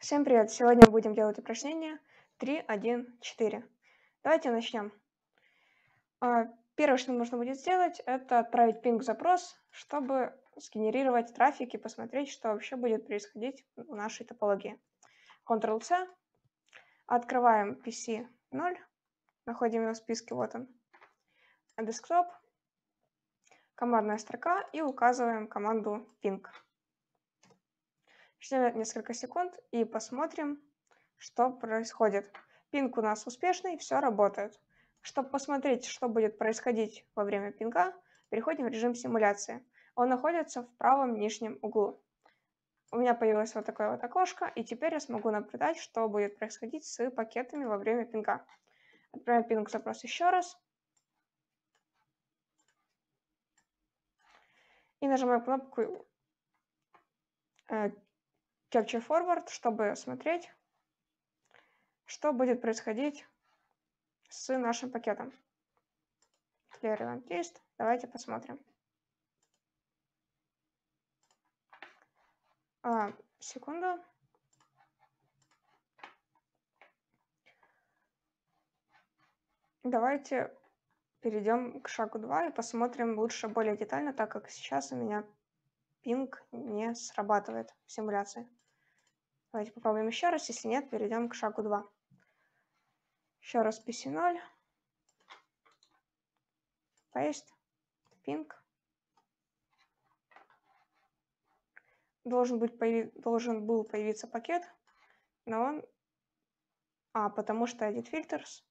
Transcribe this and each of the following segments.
Всем привет! Сегодня мы будем делать упражнение 3, 1, 4. Давайте начнем. А, первое, что нужно будет сделать, это отправить пинг-запрос, чтобы сгенерировать трафик и посмотреть, что вообще будет происходить в нашей топологии. Ctrl-C, открываем PC 0, находим его в списке, вот он, десктоп, командная строка и указываем команду ping. Ждем несколько секунд и посмотрим, что происходит. Пинг у нас успешный, все работает. Чтобы посмотреть, что будет происходить во время пинга, переходим в режим симуляции. Он находится в правом нижнем углу. У меня появилось вот такое вот окошко, и теперь я смогу наблюдать, что будет происходить с пакетами во время пинга. Отправим пинг запрос еще раз. И нажимаю кнопку э, Capture Forward, чтобы смотреть, что будет происходить с нашим пакетом. Clear Event List. Давайте посмотрим. А, секунду. Давайте перейдем к шагу 2 и посмотрим лучше более детально, так как сейчас у меня пинг не срабатывает в симуляции. Давайте попробуем еще раз. Если нет, перейдем к шагу 2. Еще раз PC0. Paste. Ping. Должен, быть появи... должен был появиться пакет, но он... А, потому что edit filters.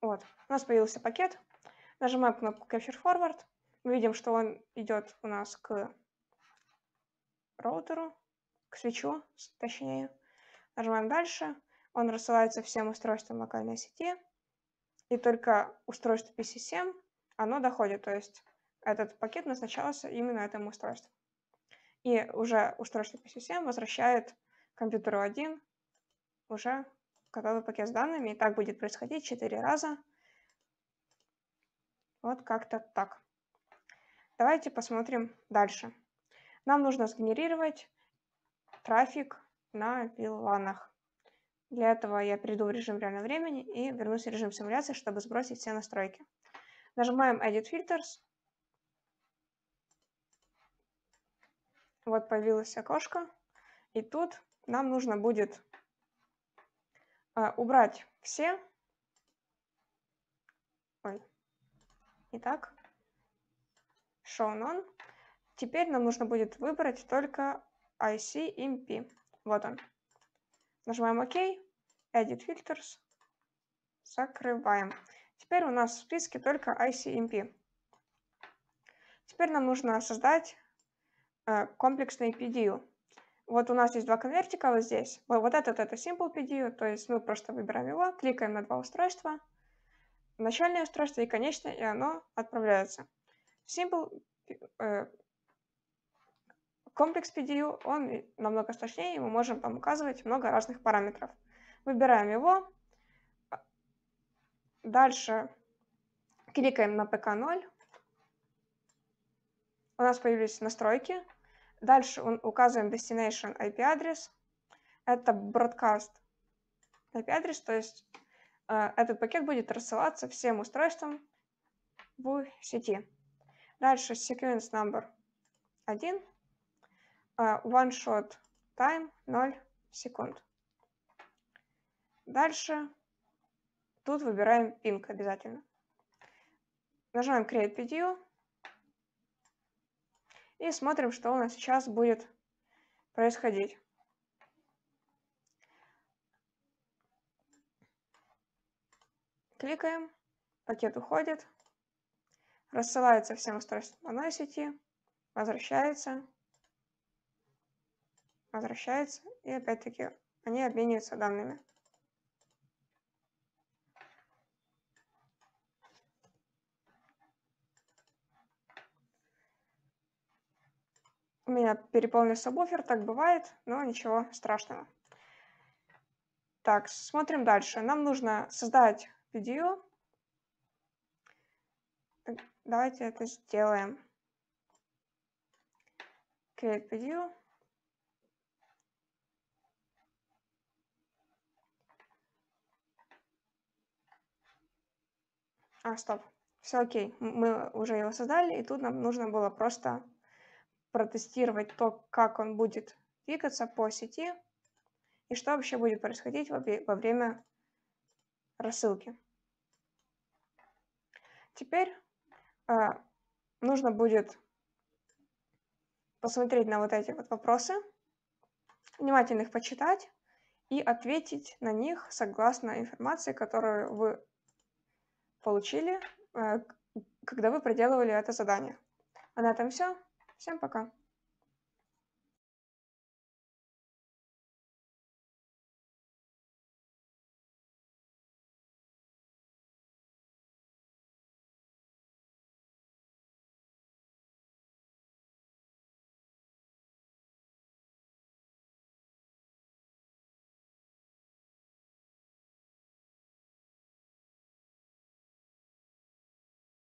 Вот, у нас появился пакет. Нажимаем кнопку Capture Forward. Мы видим, что он идет у нас к роутеру, к свечу, точнее. Нажимаем дальше. Он рассылается всем устройствам локальной сети. И только устройство PC7, оно доходит. То есть этот пакет назначался именно этому устройству. И уже устройство PC7 возвращает компьютеру 1 уже готовый пакет с данными. И так будет происходить 4 раза. Вот как-то так. Давайте посмотрим дальше. Нам нужно сгенерировать трафик на VLANах. Для этого я перейду в режим реального времени и вернусь в режим симуляции, чтобы сбросить все настройки. Нажимаем Edit Filters. Вот появилось окошко. И тут нам нужно будет э, убрать все. Ой. Итак, show none. Теперь нам нужно будет выбрать только ICMP. Вот он. Нажимаем ОК, Edit Filters, закрываем. Теперь у нас в списке только ICMP. Теперь нам нужно создать э, комплексный PDU. Вот у нас есть два конвертика вот здесь. Вот, вот этот это Simple PDU, то есть мы просто выбираем его, кликаем на два устройства, начальное устройство и конечное, и оно отправляется. Simple э, Комплекс PDU, он намного сложнее, мы можем там указывать много разных параметров. Выбираем его. Дальше кликаем на PK0. У нас появились настройки. Дальше указываем destination IP-адрес. Это broadcast IP-адрес, то есть э, этот пакет будет рассылаться всем устройствам в сети. Дальше sequence number 1. А, one shot Time 0 секунд. Дальше тут выбираем Ping обязательно. Нажимаем Create video И смотрим, что у нас сейчас будет происходить. Кликаем, пакет уходит, рассылается всем устройствам одной сети, возвращается возвращается, и опять-таки они обмениваются данными. У меня переполнен сабвуфер, так бывает, но ничего страшного. Так, смотрим дальше. Нам нужно создать видео. Давайте это сделаем. Create video. А, стоп. Все окей, мы уже его создали, и тут нам нужно было просто протестировать то, как он будет двигаться по сети, и что вообще будет происходить во время рассылки. Теперь э, нужно будет посмотреть на вот эти вот вопросы, внимательно их почитать и ответить на них согласно информации, которую вы получили, э, когда вы проделывали это задание. А на этом все. Всем пока.